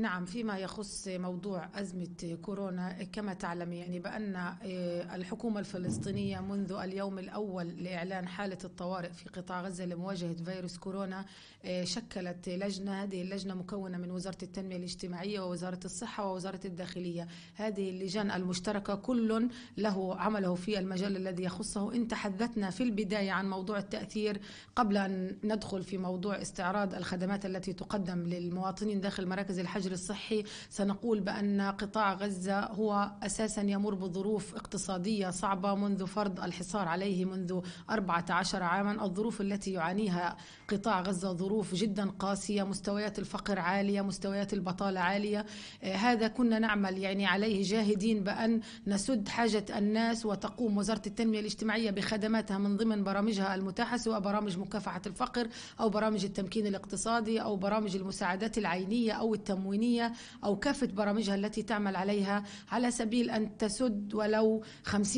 نعم فيما يخص موضوع أزمة كورونا كما تعلم يعني بأن آه، الحكومة الفلسطينية منذ اليوم الأول لإعلان حالة الطوارئ في قطاع غزة لمواجهة فيروس كورونا آه، شكلت لجنة هذه اللجنة مكونة من وزارة التنمية الاجتماعية ووزارة الصحة ووزارة الداخلية هذه اللجان المشتركة كل له عمله في المجال الذي يخصه إن تحدثنا في البداية عن موضوع التأثير قبل أن ندخل في موضوع استعراض الخدمات التي تقدم للمواطنين داخل مراكز الحجر الحجر الصحي سنقول بأن قطاع غزة هو أساسا يمر بظروف اقتصادية صعبة منذ فرض الحصار عليه منذ 14 عاما الظروف التي يعانيها قطاع غزة ظروف جدا قاسية مستويات الفقر عالية مستويات البطالة عالية آه، هذا كنا نعمل يعني عليه جاهدين بأن نسد حاجة الناس وتقوم وزارة التنمية الاجتماعية بخدماتها من ضمن برامجها المتاحة سواء برامج مكافحة الفقر أو برامج التمكين الاقتصادي أو برامج المساعدات العينية أو التموين التموينية أو كافة برامجها التي تعمل عليها على سبيل أن تسد ولو 50%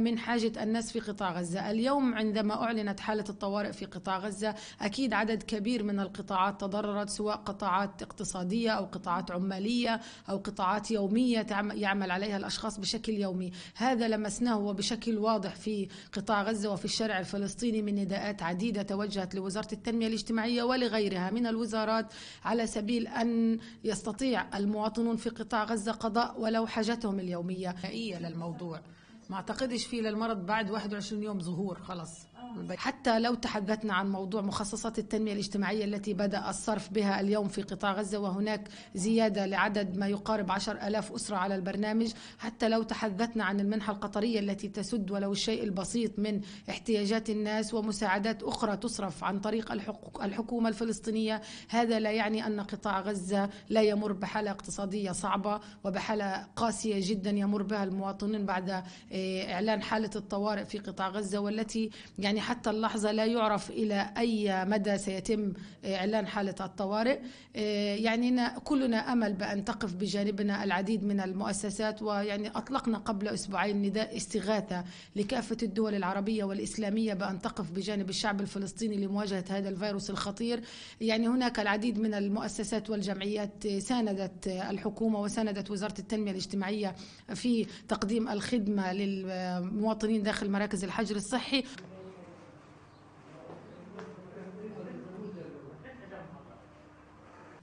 من حاجة الناس في قطاع غزة اليوم عندما أعلنت حالة الطوارئ في قطاع غزة أكيد عدد كبير من القطاعات تضررت سواء قطاعات اقتصادية أو قطاعات عمالية أو قطاعات يومية يعمل عليها الأشخاص بشكل يومي هذا لمسناه وبشكل واضح في قطاع غزة وفي الشارع الفلسطيني من نداءات عديدة توجهت لوزارة التنمية الاجتماعية ولغيرها من الوزارات على سبيل أن يستطيع المواطنون في قطاع غزة قضاء ولو حاجتهم اليومية للموضوع ما اعتقدش فيه للمرض بعد 21 يوم ظهور خلاص حتى لو تحدثنا عن موضوع مخصصات التنمية الاجتماعية التي بدأ الصرف بها اليوم في قطاع غزة وهناك زيادة لعدد ما يقارب عشر ألاف أسرة على البرنامج حتى لو تحدثنا عن المنحة القطرية التي تسد ولو الشيء البسيط من احتياجات الناس ومساعدات أخرى تصرف عن طريق الحكومة الفلسطينية هذا لا يعني أن قطاع غزة لا يمر بحالة اقتصادية صعبة وبحالة قاسية جدا يمر بها المواطنين بعد إيه، إعلان حالة الطوارئ في قطاع غزة والتي يعني يعني حتى اللحظة لا يعرف إلى أي مدى سيتم آه، إعلان حالة الطوارئ آه، يعني كلنا أمل بأن تقف بجانبنا العديد من المؤسسات ويعني أطلقنا قبل أسبوعين نداء استغاثة لكافة الدول العربية والإسلامية بأن تقف بجانب الشعب الفلسطيني لمواجهة هذا الفيروس الخطير يعني هناك العديد من المؤسسات والجمعيات آه، ساندت الحكومة وساندت وزارة التنمية الاجتماعية في تقديم الخدمة للمواطنين داخل مراكز الحجر الصحي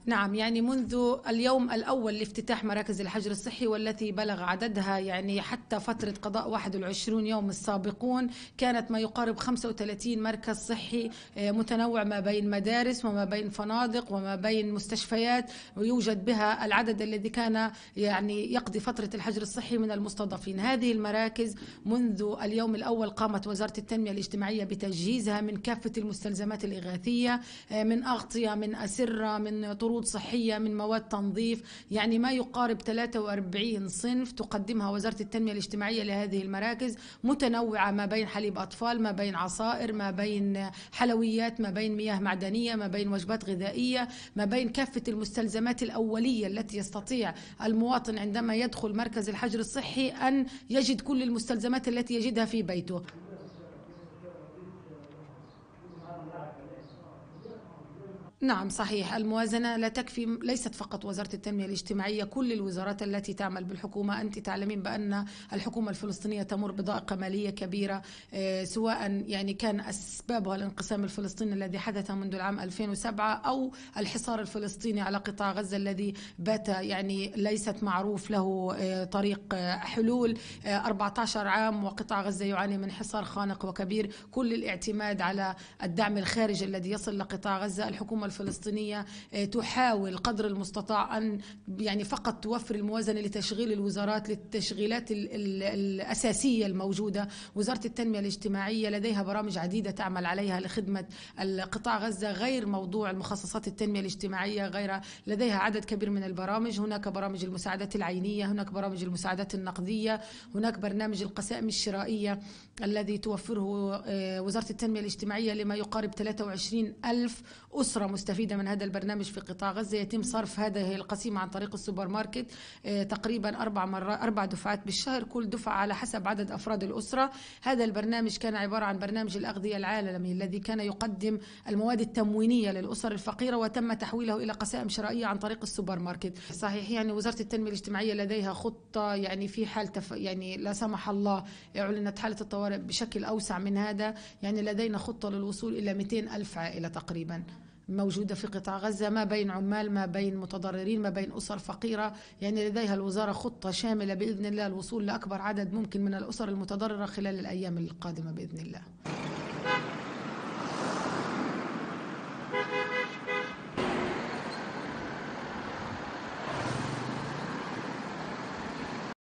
نعم يعني منذ اليوم الأول لافتتاح مراكز الحجر الصحي والتي بلغ عددها يعني حتى فترة قضاء 21 يوم السابقون كانت ما يقارب 35 مركز صحي آه، متنوع ما بين مدارس وما بين فنادق وما بين مستشفيات ويوجد بها العدد الذي كان يعني يقضي فترة الحجر الصحي من المستضافين هذه المراكز منذ اليوم الأول قامت وزارة التنمية الاجتماعية بتجهيزها من كافة المستلزمات الإغاثية آه، من أغطية من أسرة من طرق عروض صحية من مواد تنظيف يعني ما يقارب 43 صنف تقدمها وزارة التنمية الاجتماعية لهذه المراكز متنوعة ما بين حليب أطفال ما بين عصائر ما بين حلويات ما بين مياه معدنية ما بين وجبات غذائية ما بين كافة المستلزمات الأولية التي يستطيع المواطن عندما يدخل مركز الحجر الصحي أن يجد كل المستلزمات التي يجدها في بيته نعم صحيح الموازنة لا تكفي ليست فقط وزارة التنمية الاجتماعية كل الوزارات التي تعمل بالحكومة أنت تعلمين بأن الحكومة الفلسطينية تمر بضائقة مالية كبيرة آه، سواء يعني كان أسبابها الانقسام الفلسطيني الذي حدث منذ العام 2007 أو الحصار الفلسطيني على قطاع غزة الذي بات يعني ليست معروف له آه، طريق آه، حلول 14 عام وقطاع غزة يعاني من حصار خانق وكبير كل الاعتماد على الدعم الخارجي الذي يصل لقطاع غزة الحكومة الفلسطينية آه، تحاول قدر المستطاع أن يعني فقط توفر الموازنة لتشغيل الوزارات للتشغيلات الأساسية الموجودة وزارة التنمية الاجتماعية لديها برامج عديدة تعمل عليها لخدمة قطاع غزة غير موضوع المخصصات التنمية الاجتماعية غير لديها عدد كبير من البرامج هناك برامج المساعدات العينية هناك برامج المساعدات النقدية هناك برنامج القسائم الشرائية الذي توفره آه، وزارة التنمية الاجتماعية لما يقارب 23 ألف أسرة المستفيدة من هذا البرنامج في قطاع غزة يتم صرف هذه القسيمة عن طريق السوبر ماركت آه، تقريبا أربع مرات أربع دفعات بالشهر كل دفعة على حسب عدد أفراد الأسرة هذا البرنامج كان عبارة عن برنامج الأغذية العالمي الذي كان يقدم المواد التموينية للأسر الفقيرة وتم تحويله إلى قسائم شرائية عن طريق السوبر ماركت صحيح يعني وزارة التنمية الاجتماعية لديها خطة يعني في حال تف... يعني لا سمح الله أعلنت حالة الطوارئ بشكل أوسع من هذا يعني لدينا خطة للوصول إلى 200 ألف عائلة تقريبا موجودة في قطاع غزة ما بين عمال ما بين متضررين ما بين أسر فقيرة يعني لديها الوزارة خطة شاملة بإذن الله الوصول لأكبر عدد ممكن من الأسر المتضررة خلال الأيام القادمة بإذن الله